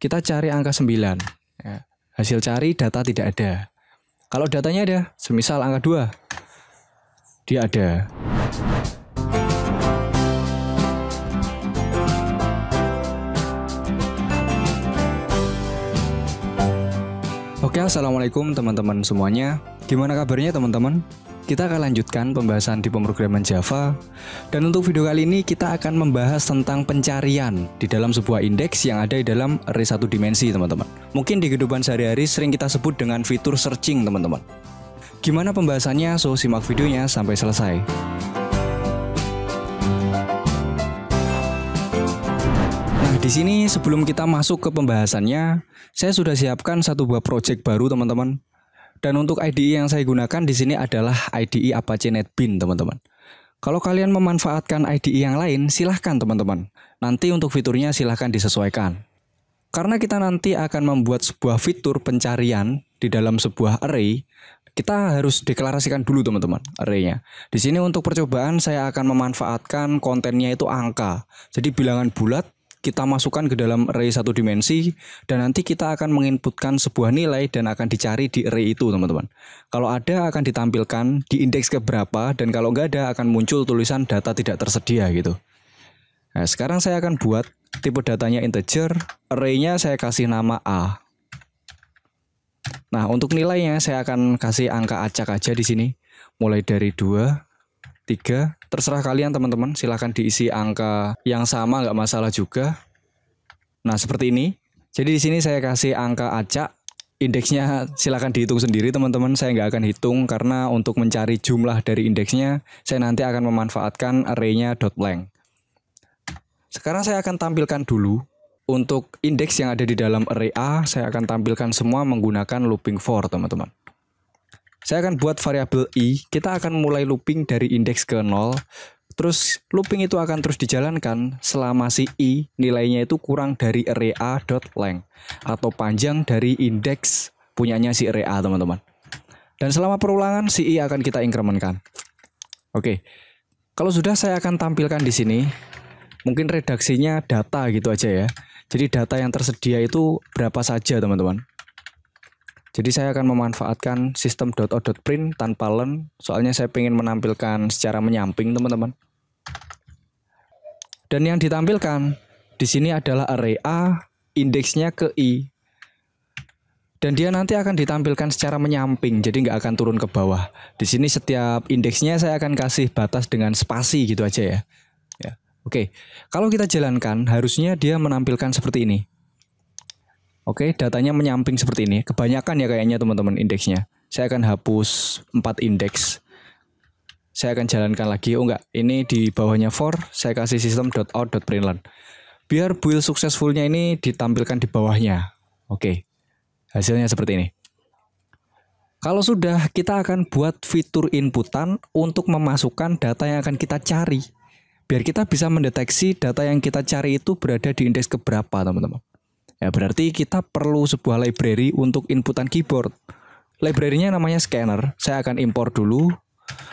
kita cari angka 9. Ya. Hasil cari data tidak ada. Kalau datanya ada, semisal angka 2, dia ada. Oke, assalamualaikum teman-teman semuanya. Gimana kabarnya teman-teman? kita akan lanjutkan pembahasan di pemrograman Java dan untuk video kali ini kita akan membahas tentang pencarian di dalam sebuah indeks yang ada di dalam array satu dimensi teman-teman mungkin di kehidupan sehari-hari sering kita sebut dengan fitur searching teman-teman gimana pembahasannya so simak videonya sampai selesai nah, Di sini sebelum kita masuk ke pembahasannya, saya sudah siapkan satu buah project baru teman-teman. Dan untuk IDE yang saya gunakan di sini adalah IDE Apache NetBean, teman-teman. Kalau kalian memanfaatkan IDE yang lain, silahkan teman-teman. Nanti untuk fiturnya silahkan disesuaikan. Karena kita nanti akan membuat sebuah fitur pencarian di dalam sebuah array, kita harus deklarasikan dulu teman-teman arraynya. Di sini untuk percobaan saya akan memanfaatkan kontennya itu angka. Jadi bilangan bulat kita masukkan ke dalam array satu dimensi dan nanti kita akan menginputkan sebuah nilai dan akan dicari di array itu teman-teman. Kalau ada akan ditampilkan di indeks ke berapa dan kalau nggak ada akan muncul tulisan data tidak tersedia gitu. Nah sekarang saya akan buat tipe datanya integer, arraynya saya kasih nama A. Nah untuk nilainya saya akan kasih angka acak aja di sini, mulai dari 2, 3, Terserah kalian teman-teman, silahkan diisi angka yang sama nggak masalah juga. Nah seperti ini. Jadi di sini saya kasih angka acak. Indeksnya silahkan dihitung sendiri teman-teman. Saya nggak akan hitung karena untuk mencari jumlah dari indeksnya, saya nanti akan memanfaatkan arraynya dot .blank. Sekarang saya akan tampilkan dulu untuk indeks yang ada di dalam array A, saya akan tampilkan semua menggunakan looping for teman-teman. Saya akan buat variabel i, kita akan mulai looping dari indeks ke 0. Terus looping itu akan terus dijalankan selama si i nilainya itu kurang dari array length atau panjang dari indeks punyanya si array a, teman-teman. Dan selama perulangan si i akan kita inkrementkan. Oke. Kalau sudah saya akan tampilkan di sini. Mungkin redaksinya data gitu aja ya. Jadi data yang tersedia itu berapa saja, teman-teman. Jadi saya akan memanfaatkan sistem dot print tanpa len, soalnya saya ingin menampilkan secara menyamping teman-teman. Dan yang ditampilkan di sini adalah array A, indeksnya ke I. Dan dia nanti akan ditampilkan secara menyamping, jadi nggak akan turun ke bawah. Di sini setiap indeksnya saya akan kasih batas dengan spasi gitu aja ya. ya. Oke, kalau kita jalankan harusnya dia menampilkan seperti ini. Oke, okay, datanya menyamping seperti ini. Kebanyakan ya kayaknya teman-teman indeksnya. Saya akan hapus 4 indeks. Saya akan jalankan lagi. Oh enggak, ini di bawahnya for, saya kasih system.out.println. Biar build successfulnya ini ditampilkan di bawahnya. Oke. Okay. Hasilnya seperti ini. Kalau sudah, kita akan buat fitur inputan untuk memasukkan data yang akan kita cari. Biar kita bisa mendeteksi data yang kita cari itu berada di indeks keberapa, teman-teman. Ya berarti kita perlu sebuah library untuk inputan keyboard. Library-nya namanya scanner. Saya akan impor dulu.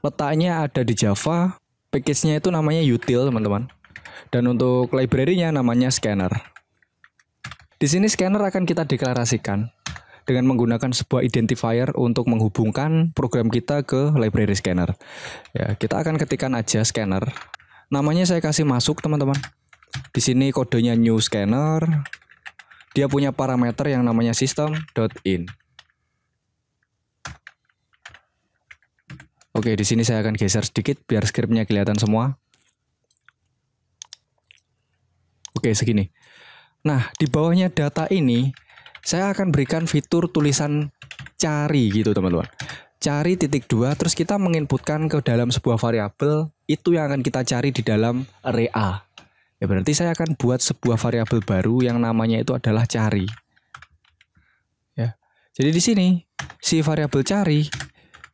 Letaknya ada di Java. Package-nya itu namanya util, teman-teman. Dan untuk library-nya namanya scanner. Di sini scanner akan kita deklarasikan dengan menggunakan sebuah identifier untuk menghubungkan program kita ke library scanner. Ya, kita akan ketikkan aja scanner. Namanya saya kasih masuk, teman-teman. Di sini kodenya new scanner, dia punya parameter yang namanya system.in. Oke, di sini saya akan geser sedikit biar scriptnya kelihatan semua. Oke, segini. Nah, di bawahnya data ini, saya akan berikan fitur tulisan cari gitu teman-teman. Cari titik dua, terus kita menginputkan ke dalam sebuah variabel itu yang akan kita cari di dalam array ya berarti saya akan buat sebuah variabel baru yang namanya itu adalah cari. Ya. Jadi di sini si variabel cari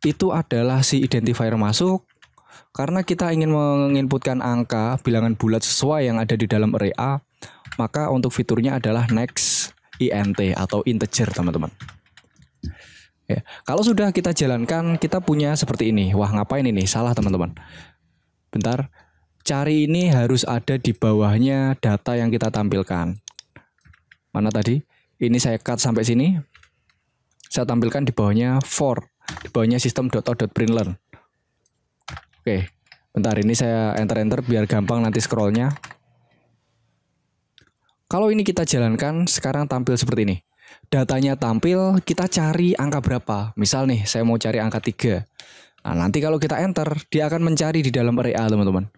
itu adalah si identifier masuk karena kita ingin menginputkan angka bilangan bulat sesuai yang ada di dalam array maka untuk fiturnya adalah next int atau integer, teman-teman. Ya, kalau sudah kita jalankan, kita punya seperti ini. Wah, ngapain ini? Salah, teman-teman. Bentar, cari ini harus ada di bawahnya data yang kita tampilkan. Mana tadi? Ini saya cut sampai sini. Saya tampilkan di bawahnya for, di bawahnya system.out.println. Oke, bentar ini saya enter-enter biar gampang nanti scrollnya. Kalau ini kita jalankan, sekarang tampil seperti ini. Datanya tampil, kita cari angka berapa. Misal nih, saya mau cari angka 3. Nah, nanti kalau kita enter, dia akan mencari di dalam area teman-teman.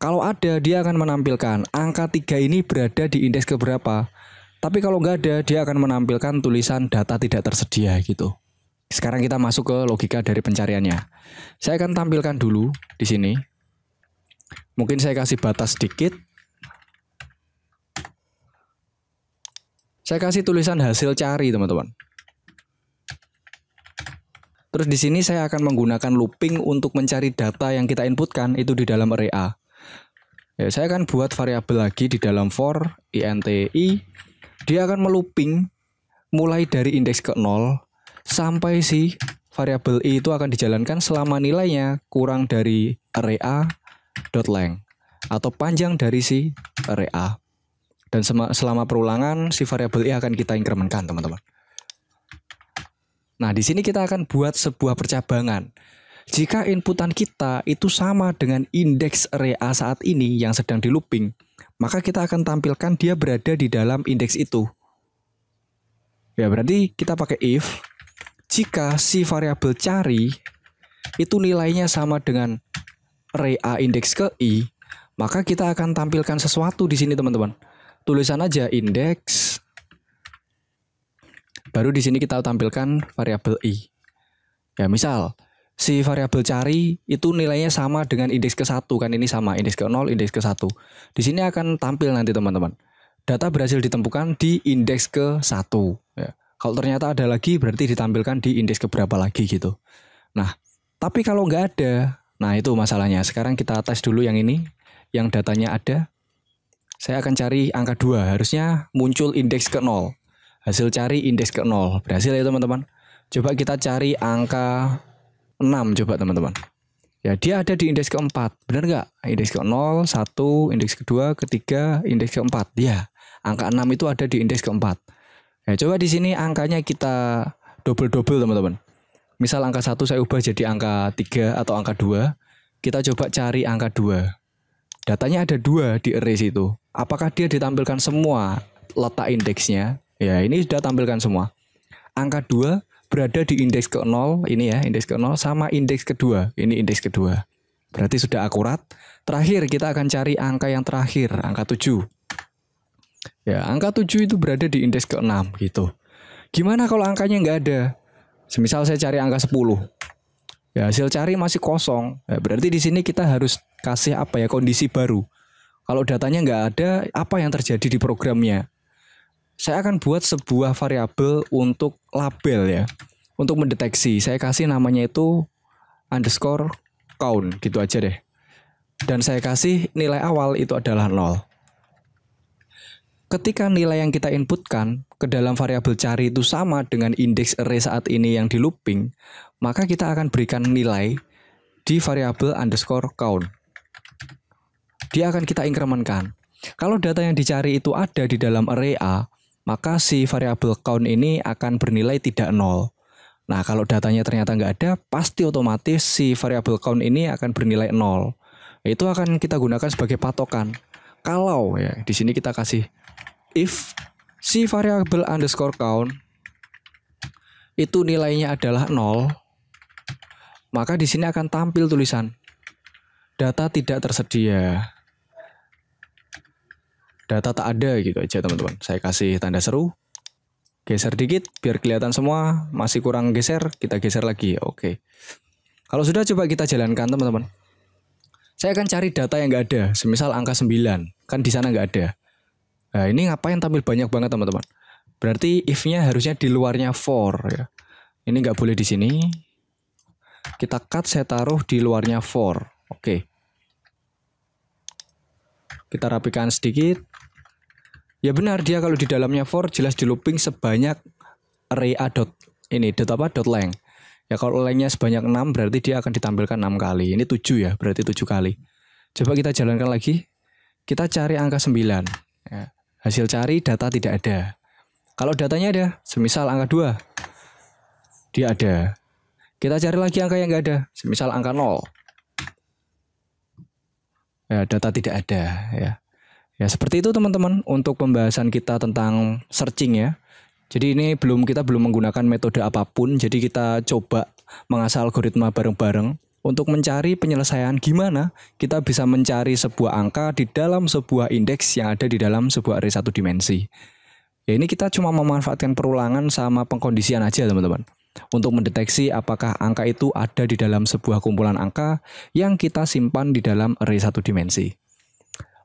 Kalau ada, dia akan menampilkan angka 3 ini berada di indeks keberapa. Tapi kalau nggak ada, dia akan menampilkan tulisan data tidak tersedia gitu. Sekarang kita masuk ke logika dari pencariannya. Saya akan tampilkan dulu di sini. Mungkin saya kasih batas sedikit. Saya kasih tulisan hasil cari, teman-teman. Terus di sini saya akan menggunakan looping untuk mencari data yang kita inputkan itu di dalam array A ya saya akan buat variabel lagi di dalam for inti dia akan meluping mulai dari indeks ke 0 sampai si variabel i itu akan dijalankan selama nilainya kurang dari array dot length atau panjang dari si array a dan selama perulangan si variabel i akan kita incrementkan teman-teman nah di sini kita akan buat sebuah percabangan jika inputan kita itu sama dengan indeks rea saat ini yang sedang di looping, maka kita akan tampilkan dia berada di dalam indeks itu. Ya, berarti kita pakai if jika si variabel cari itu nilainya sama dengan rea indeks ke i, maka kita akan tampilkan sesuatu di sini teman-teman. Tulisan aja indeks baru di sini kita tampilkan variabel i. Ya, misal si variabel cari itu nilainya sama dengan indeks ke satu kan ini sama indeks ke nol indeks ke satu di sini akan tampil nanti teman-teman data berhasil ditemukan di indeks ke satu ya. kalau ternyata ada lagi berarti ditampilkan di indeks ke berapa lagi gitu nah tapi kalau nggak ada nah itu masalahnya sekarang kita tes dulu yang ini yang datanya ada saya akan cari angka dua harusnya muncul indeks ke nol hasil cari indeks ke nol berhasil ya teman-teman coba kita cari angka 6 coba teman-teman. Ya, dia ada di indeks keempat, benar nggak? Indeks ke 0, 1, indeks kedua, ketiga, indeks keempat. Ya, angka 6 itu ada di indeks keempat. Ya, coba di sini angkanya kita double-double teman-teman. Misal angka 1 saya ubah jadi angka 3 atau angka 2. Kita coba cari angka 2. Datanya ada dua di array situ. Apakah dia ditampilkan semua letak indeksnya? Ya, ini sudah tampilkan semua. Angka 2 berada di indeks ke 0 ini ya, indeks ke 0 sama indeks kedua. Ini indeks kedua. Berarti sudah akurat. Terakhir kita akan cari angka yang terakhir, angka 7. Ya, angka 7 itu berada di indeks ke 6 gitu. Gimana kalau angkanya nggak ada? Semisal saya cari angka 10. Ya, hasil cari masih kosong. Ya, berarti di sini kita harus kasih apa ya kondisi baru. Kalau datanya nggak ada, apa yang terjadi di programnya? saya akan buat sebuah variabel untuk label ya untuk mendeteksi saya kasih namanya itu underscore count gitu aja deh dan saya kasih nilai awal itu adalah nol. ketika nilai yang kita inputkan ke dalam variabel cari itu sama dengan indeks array saat ini yang di looping maka kita akan berikan nilai di variabel underscore count dia akan kita inkremenkan kalau data yang dicari itu ada di dalam array A maka si variabel count ini akan bernilai tidak nol. Nah, kalau datanya ternyata nggak ada, pasti otomatis si variabel count ini akan bernilai nol. Itu akan kita gunakan sebagai patokan. Kalau ya, di sini kita kasih if si variabel underscore count itu nilainya adalah nol, maka di sini akan tampil tulisan data tidak tersedia data tak ada gitu aja teman-teman. Saya kasih tanda seru. Geser dikit biar kelihatan semua. Masih kurang geser, kita geser lagi. Oke. Kalau sudah coba kita jalankan teman-teman. Saya akan cari data yang enggak ada. Semisal angka 9. Kan di sana enggak ada. Nah, ini ngapain tampil banyak banget teman-teman. Berarti if-nya harusnya di luarnya for ya. Ini enggak boleh di sini. Kita cut, saya taruh di luarnya for. Oke. Kita rapikan sedikit Ya benar dia kalau di dalamnya for jelas di looping sebanyak array a dot ini dot apa dot length. Ya kalau lengthnya sebanyak 6 berarti dia akan ditampilkan 6 kali. Ini 7 ya, berarti 7 kali. Coba kita jalankan lagi. Kita cari angka 9. Ya. Hasil cari data tidak ada. Kalau datanya ada, semisal angka 2. Dia ada. Kita cari lagi angka yang enggak ada, semisal angka 0. Ya, data tidak ada ya. Ya, seperti itu teman-teman untuk pembahasan kita tentang searching ya. Jadi ini belum kita belum menggunakan metode apapun, jadi kita coba mengasah algoritma bareng-bareng untuk mencari penyelesaian gimana kita bisa mencari sebuah angka di dalam sebuah indeks yang ada di dalam sebuah array satu dimensi. Ya ini kita cuma memanfaatkan perulangan sama pengkondisian aja teman-teman untuk mendeteksi apakah angka itu ada di dalam sebuah kumpulan angka yang kita simpan di dalam array satu dimensi.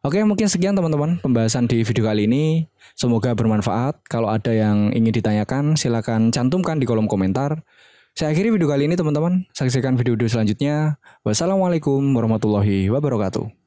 Oke, mungkin sekian teman-teman pembahasan di video kali ini. Semoga bermanfaat. Kalau ada yang ingin ditanyakan, silakan cantumkan di kolom komentar. Saya akhiri video kali ini teman-teman. Saksikan video-video selanjutnya. Wassalamualaikum warahmatullahi wabarakatuh.